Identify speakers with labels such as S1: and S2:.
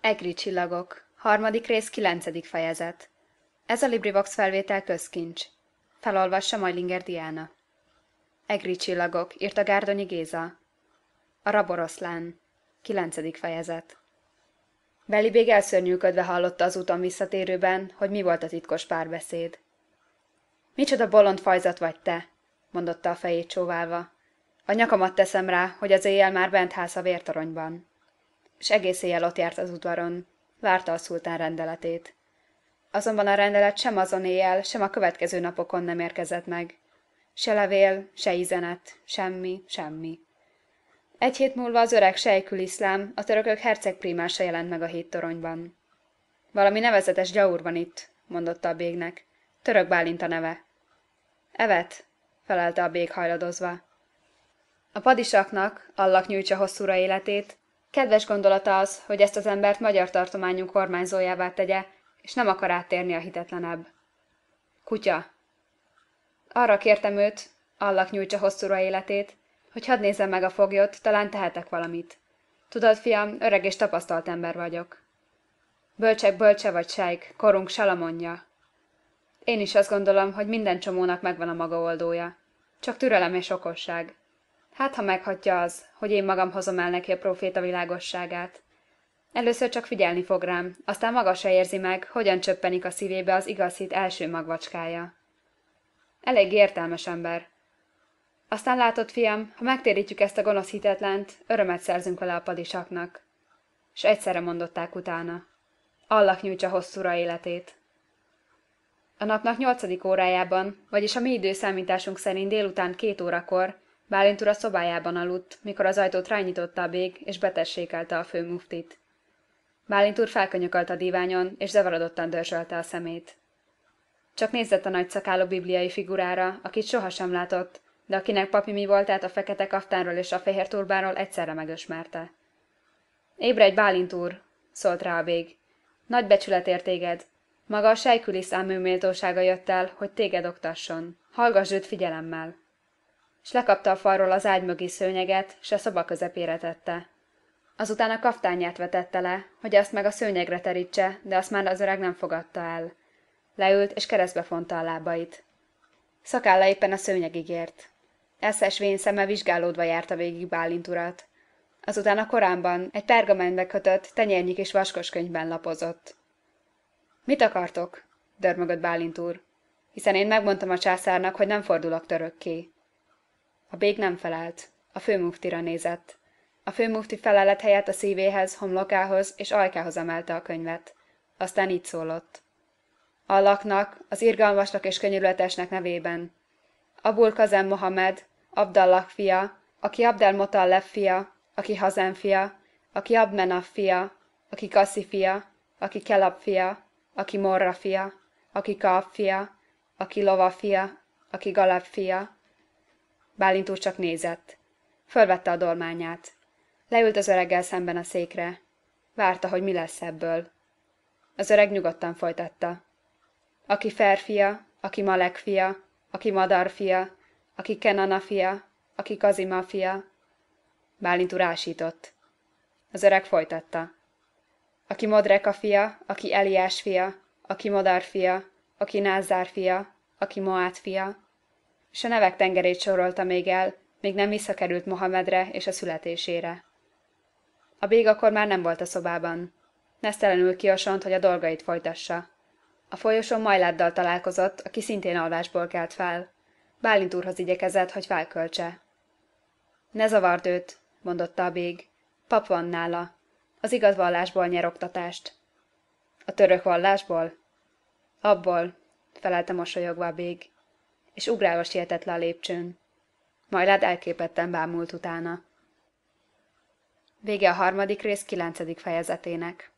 S1: Egri csillagok. Harmadik rész, kilencedik fejezet. Ez a LibriVox felvétel közkincs. Felolvassa Majlinger Diana. Egri csillagok, írta Gárdonyi Géza. A raboroszlán. Kilencedik fejezet. még elszörnyűködve hallotta az úton visszatérőben, hogy mi volt a titkos párbeszéd. Micsoda bolond fajzat vagy te, mondotta a fejét csóválva. A nyakamat teszem rá, hogy az éjjel már bent ház a vértoronyban és egész éjjel ott járt az udvaron. Várta a szultán rendeletét. Azonban a rendelet sem azon éjjel, sem a következő napokon nem érkezett meg. Se levél, se izenet, semmi, semmi. Egy hét múlva az öreg sejkül iszlám, a törökök hercegprimása jelent meg a hídtoronyban. Valami nevezetes gyaur van itt, mondotta a bégnek. Török Bálint a neve. Evet, felelte a bég hajladozva. A padisaknak, allak nyújtsa hosszúra életét, Kedves gondolata az, hogy ezt az embert magyar tartományunk kormányzójává tegye, és nem akar áttérni a hitetlenebb. Kutya. Arra kértem őt, Allak nyújtsa hosszúra életét, hogy hadd nézzem meg a foglyot, talán tehetek valamit. Tudod, fiam, öreg és tapasztalt ember vagyok. Bölcsek bölcse vagy sejk, korunk salamonja. Én is azt gondolom, hogy minden csomónak megvan a maga oldója. Csak türelem és okosság. Hát, ha meghatja az, hogy én magam hozom el neki a proféta világosságát. Először csak figyelni fog rám, aztán maga se érzi meg, hogyan csöppenik a szívébe az igaz hit első magvacskája. Elég értelmes ember. Aztán látod, fiam, ha megtérítjük ezt a gonosz hitetlent, örömet szerzünk vele a padisaknak. És egyszerre mondották utána. Allak nyújtsa hosszúra életét. A napnak nyolcadik órájában, vagyis a mi időszámításunk szerint délután két órakor, Bálint ura szobájában aludt, mikor az ajtót rányitotta a bég, és betessékelte a főmuftit. Bálint úr felkönyökölt a diványon, és zavarodottan dörzsölte a szemét. Csak nézett a nagy szakáló bibliai figurára, akit sohasem látott, de akinek papi mi voltát a fekete kaftánról és a fehér turbáról egyszerre megismerte. Ébredj, Bálint úr! szólt rá a bég. Nagy becsület ért téged. Maga a sejkülisz ámű méltósága jött el, hogy téged oktasson. Hallgass őt figyelemmel s lekapta a falról az ágy mögé szőnyeget, s a szoba közepére tette. Azután a kaftányát vetette le, hogy azt meg a szőnyegre terítse, de azt már az öreg nem fogadta el. Leült, és keresztbe fonta a lábait. Szakálla éppen a szőnyegig ért. Eszes vén szeme vizsgálódva járta végig Bálint urat. Azután a koránban egy pergamenbe kötött, tenyérnyik és vaskos könyvben lapozott. Mit akartok? dörmögött Bálint úr. Hiszen én megmondtam a császárnak, hogy nem fordulok törökké. A bég nem felelt. A főmuftira nézett. A főmufti felelet helyett a szívéhez, homlokához és ajkához emelte a könyvet. Aztán így szólott. Allahnak, az irgalmasnak és könyörületesnek nevében. Abul Kazem Mohamed, Abdallah fia, aki Abdel Motallef fia, aki Hazem fia, aki Abmenaf fia, aki Kassi fia, aki Kelab fia, aki Morra fia, aki Kaab fia, aki Lova fia, aki Galab fia, Bálint úr csak nézett. Fölvette a dolmányát. Leült az öreggel szemben a székre. Várta, hogy mi lesz ebből. Az öreg nyugodtan folytatta. Aki férfia, aki Malek fia, aki Madar fia, aki Kenana fia, aki Kazima fia. Bálint úr ásított. Az öreg folytatta. Aki Modreka fia, aki Eliás fia, aki Madar fia, aki Názár fia, aki Moát fia, és a nevek tengerét sorolta még el, még nem visszakerült Mohamedre és a születésére. A bég akkor már nem volt a szobában. Nesztelenül kiasont, hogy a dolgait folytassa. A folyosón Majláddal találkozott, aki szintén alvásból kelt fel. Bálint úrhoz igyekezett, hogy felköltse. Ne zavard őt, mondotta a bég. Pap van nála. Az igaz vallásból nyer oktatást. A török vallásból? Abból, felelte mosolyogva a bég és ugrálva sietett le a lépcsőn. Majlád hát elképetten bámult utána. Vége a harmadik rész kilencedik fejezetének.